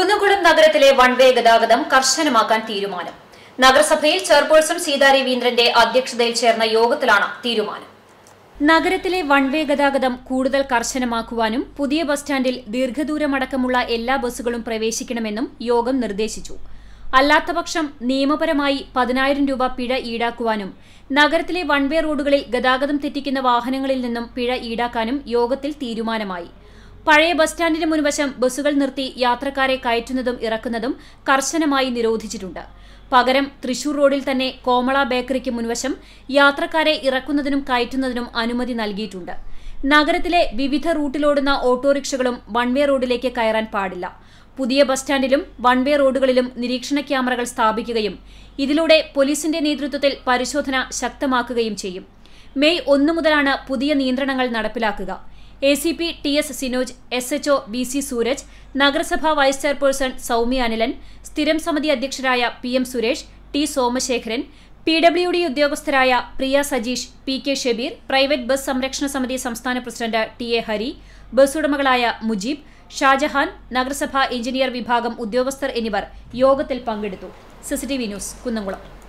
കുന്നുകുളം നഗരത്തിലെ one way ഗതാഗതം കർശനമാക്കാൻ തീരുമാനം നഗരസഭയിൽ ചെയർപേഴ്സൺ സീതാ രവീന്ദ്രന്റെ അധ്യക്ഷതയിൽ ചേർന്ന യോഗത്തിലാണ് തീരുമാനം നഗരത്തിലെ വൺ വേ ഗതാഗതം കൂടുതൽ കർശനമാക്കുവാനും പുതിയ ബസ് സ്റ്റാൻഡിൽ ദീർഘദൂരമടക്കമുള്ള എല്ലാ ബസ്സുകളും പ്രവേശിക്കണമെന്നും യോഗം നിർദ്ദേശിച്ചു അല്ലാത്തപക്ഷം നിയമപരമായി പതിനായിരം രൂപ പിഴ ഈടാക്കുവാനും നഗരത്തിലെ വൺ വേ റോഡുകളിൽ ഗതാഗതം തെറ്റിക്കുന്ന വാഹനങ്ങളിൽ നിന്നും പിഴ ഈടാക്കാനും യോഗത്തിൽ തീരുമാനമായി പഴയ ബസ് സ്റ്റാൻഡിന് മുൻവശം ബസ്സുകൾ നിർത്തി യാത്രക്കാരെ കയറ്റുന്നതും ഇറക്കുന്നതും കർശനമായി നിരോധിച്ചിട്ടുണ്ട് പകരം തൃശൂർ റോഡിൽ തന്നെ കോമള ബേക്കറിക്ക് മുൻവശം യാത്രക്കാരെ ഇറക്കുന്നതിനും കയറ്റുന്നതിനും അനുമതി നൽകിയിട്ടുണ്ട് നഗരത്തിലെ വിവിധ റൂട്ടിലോടുന്ന ഓട്ടോറിക്ഷകളും വൺവേ റോഡിലേക്ക് കയറാൻ പാടില്ല പുതിയ ബസ് സ്റ്റാൻഡിലും വൺവേ റോഡുകളിലും നിരീക്ഷണ ക്യാമറകൾ സ്ഥാപിക്കുകയും ഇതിലൂടെ പോലീസിന്റെ നേതൃത്വത്തിൽ പരിശോധന ശക്തമാക്കുകയും ചെയ്യും മെയ് ഒന്നു മുതലാണ് പുതിയ നിയന്ത്രണങ്ങൾ നടപ്പിലാക്കുക A C P T S Sinoj S H O B C Sooraj നഗരസഭാ വൈസ് ചെയർപേഴ്സൺ സൌമ്യ അനിലൻ സ്ഥിരം സമിതി അധ്യക്ഷരായ P M Suresh T Somasekharan P W D ഉദ്യോഗസ്ഥരായ Priya Sajeesh P K Shebeer private bus സംരക്ഷണ സമിതി സംസ്ഥാന president T A Hari bus ഉടമകളായ മുജീബ് ഷാജഹാൻ നഗരസഭാ എഞ്ചിനീയർ വിഭാഗം ഉദ്യോഗസ്ഥർ എന്നിവർ യോഗത്തിൽ പങ്കെടുത്തു സിസിടിവി ന്യൂസ് കുന്നംകുളം